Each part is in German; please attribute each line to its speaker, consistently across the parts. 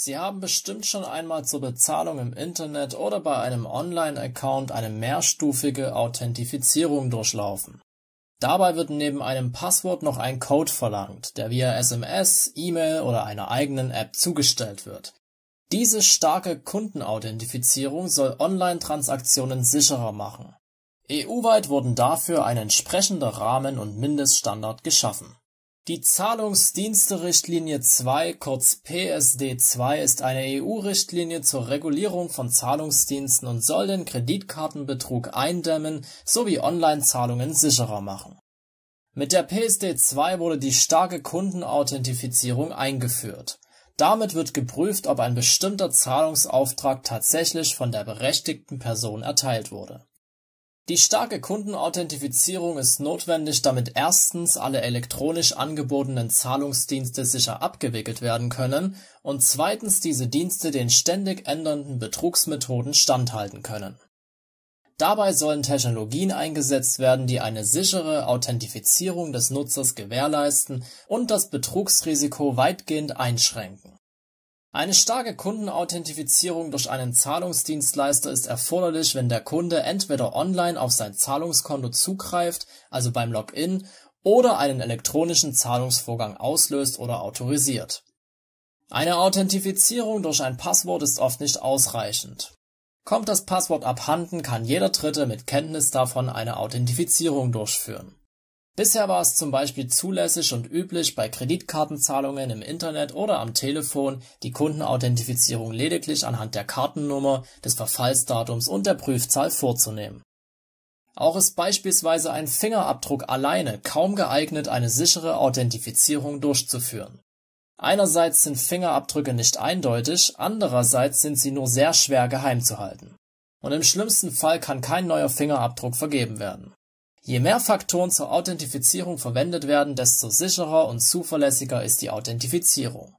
Speaker 1: Sie haben bestimmt schon einmal zur Bezahlung im Internet oder bei einem Online-Account eine mehrstufige Authentifizierung durchlaufen. Dabei wird neben einem Passwort noch ein Code verlangt, der via SMS, E-Mail oder einer eigenen App zugestellt wird. Diese starke Kundenauthentifizierung soll Online-Transaktionen sicherer machen. EU-weit wurden dafür ein entsprechender Rahmen und Mindeststandard geschaffen die Zahlungsdienste-Richtlinie 2, kurz PSD2, ist eine EU-Richtlinie zur Regulierung von Zahlungsdiensten und soll den Kreditkartenbetrug eindämmen sowie Online-Zahlungen sicherer machen. Mit der PSD2 wurde die starke Kundenauthentifizierung eingeführt. Damit wird geprüft, ob ein bestimmter Zahlungsauftrag tatsächlich von der berechtigten Person erteilt wurde die starke Kundenauthentifizierung ist notwendig, damit erstens alle elektronisch angebotenen Zahlungsdienste sicher abgewickelt werden können und zweitens diese Dienste den ständig ändernden Betrugsmethoden standhalten können. Dabei sollen Technologien eingesetzt werden, die eine sichere Authentifizierung des Nutzers gewährleisten und das Betrugsrisiko weitgehend einschränken eine starke Kundenauthentifizierung durch einen Zahlungsdienstleister ist erforderlich, wenn der Kunde entweder online auf sein Zahlungskonto zugreift, also beim Login, oder einen elektronischen Zahlungsvorgang auslöst oder autorisiert. Eine Authentifizierung durch ein Passwort ist oft nicht ausreichend. Kommt das Passwort abhanden, kann jeder Dritte mit Kenntnis davon eine Authentifizierung durchführen Bisher war es zum Beispiel zulässig und üblich, bei Kreditkartenzahlungen im Internet oder am Telefon die Kundenauthentifizierung lediglich anhand der Kartennummer, des Verfallsdatums und der Prüfzahl vorzunehmen. Auch ist beispielsweise ein Fingerabdruck alleine kaum geeignet, eine sichere Authentifizierung durchzuführen. Einerseits sind Fingerabdrücke nicht eindeutig, andererseits sind sie nur sehr schwer geheim zu halten. Und im schlimmsten Fall kann kein neuer Fingerabdruck vergeben werden. Je mehr Faktoren zur Authentifizierung verwendet werden, desto sicherer und zuverlässiger ist die Authentifizierung.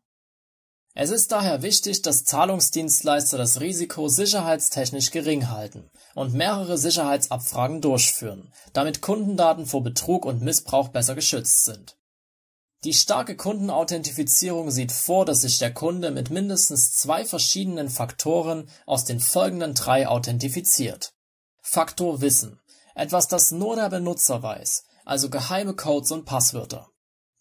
Speaker 1: Es ist daher wichtig, dass Zahlungsdienstleister das Risiko sicherheitstechnisch gering halten und mehrere Sicherheitsabfragen durchführen, damit Kundendaten vor Betrug und Missbrauch besser geschützt sind. Die starke Kundenauthentifizierung sieht vor, dass sich der Kunde mit mindestens zwei verschiedenen Faktoren aus den folgenden drei authentifiziert. Faktor Wissen etwas, das nur der Benutzer weiß, also geheime Codes und Passwörter.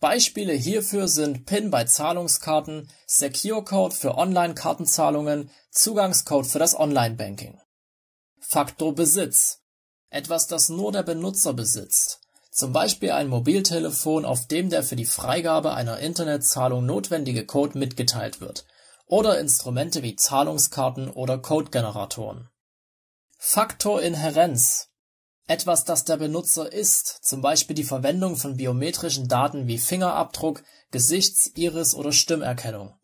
Speaker 1: Beispiele hierfür sind PIN bei Zahlungskarten, Secure Code für Online-Kartenzahlungen, Zugangscode für das Online-Banking. Faktor Besitz. Etwas, das nur der Benutzer besitzt. Zum Beispiel ein Mobiltelefon, auf dem der für die Freigabe einer Internetzahlung notwendige Code mitgeteilt wird. Oder Instrumente wie Zahlungskarten oder Codegeneratoren. Faktor Inherenz. Etwas, das der Benutzer ist zum Beispiel die Verwendung von biometrischen Daten wie Fingerabdruck, Gesichts Iris oder Stimmerkennung).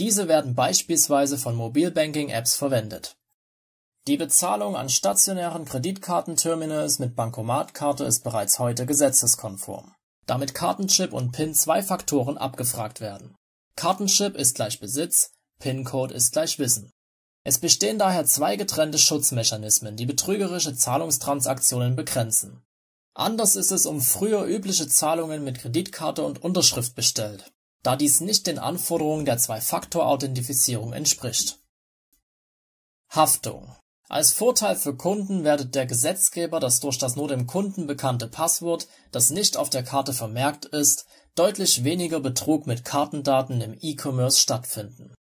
Speaker 1: Diese werden beispielsweise von Mobilbanking-Apps verwendet. Die Bezahlung an stationären Kreditkartenterminals mit Bankomatkarte ist bereits heute gesetzeskonform, damit mit Kartenchip und PIN zwei Faktoren abgefragt werden: Kartenchip Besitz, PIN-Code ist gleich Wissen es bestehen daher zwei getrennte Schutzmechanismen, die betrügerische Zahlungstransaktionen begrenzen. Anders ist es um früher übliche Zahlungen mit Kreditkarte und Unterschrift bestellt, da dies nicht den Anforderungen der Zwei-Faktor-Authentifizierung entspricht. Haftung Als Vorteil für Kunden wertet der Gesetzgeber das durch das nur dem Kunden bekannte Passwort, das nicht auf der Karte vermerkt ist, deutlich weniger Betrug mit Kartendaten im E-Commerce stattfinden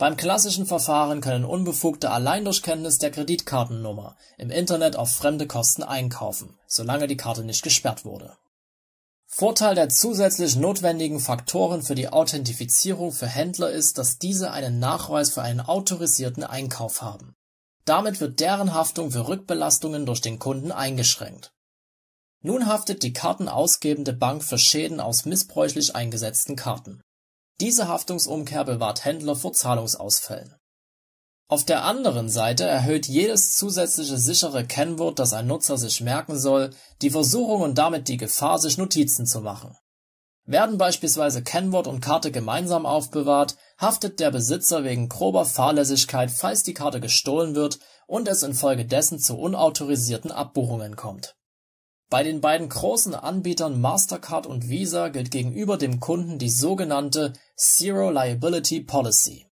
Speaker 1: beim klassischen Verfahren können Unbefugte allein durch Kenntnis der Kreditkartennummer im Internet auf fremde Kosten einkaufen, solange die Karte nicht gesperrt wurde. Vorteil der zusätzlich notwendigen Faktoren für die Authentifizierung für Händler ist, dass diese einen Nachweis für einen autorisierten Einkauf haben. Damit wird deren Haftung für Rückbelastungen durch den Kunden eingeschränkt. Nun haftet die kartenausgebende Bank für Schäden aus missbräuchlich eingesetzten Karten diese Haftungsumkehr bewahrt Händler vor Zahlungsausfällen. Auf der anderen Seite erhöht jedes zusätzliche sichere Kennwort, das ein Nutzer sich merken soll, die Versuchung und damit die Gefahr, sich Notizen zu machen. Werden beispielsweise Kennwort und Karte gemeinsam aufbewahrt, haftet der Besitzer wegen grober Fahrlässigkeit, falls die Karte gestohlen wird und es infolgedessen zu unautorisierten Abbuchungen kommt bei den beiden großen Anbietern Mastercard und Visa gilt gegenüber dem Kunden die sogenannte Zero Liability Policy.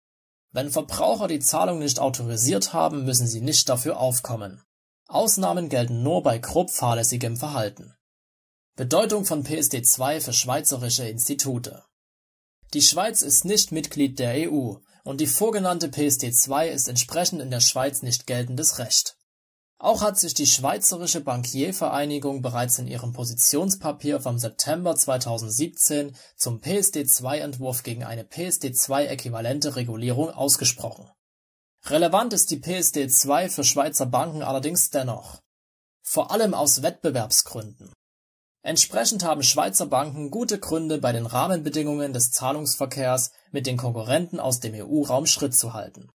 Speaker 1: Wenn Verbraucher die Zahlung nicht autorisiert haben, müssen sie nicht dafür aufkommen. Ausnahmen gelten nur bei grob fahrlässigem Verhalten. Bedeutung von PSD2 für schweizerische Institute. Die Schweiz ist nicht Mitglied der EU und die vorgenannte PSD2 ist entsprechend in der Schweiz nicht geltendes Recht. Auch hat sich die Schweizerische Bankiervereinigung bereits in ihrem Positionspapier vom September 2017 zum PSD2-Entwurf gegen eine PSD2-äquivalente Regulierung ausgesprochen. Relevant ist die PSD2 für Schweizer Banken allerdings dennoch. Vor allem aus Wettbewerbsgründen. Entsprechend haben Schweizer Banken gute Gründe, bei den Rahmenbedingungen des Zahlungsverkehrs mit den Konkurrenten aus dem EU-Raum Schritt zu halten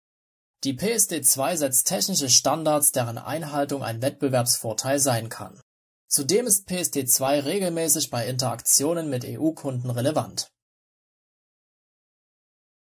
Speaker 1: die PSD2 setzt technische Standards, deren Einhaltung ein Wettbewerbsvorteil sein kann. Zudem ist PSD2 regelmäßig bei Interaktionen mit EU-Kunden relevant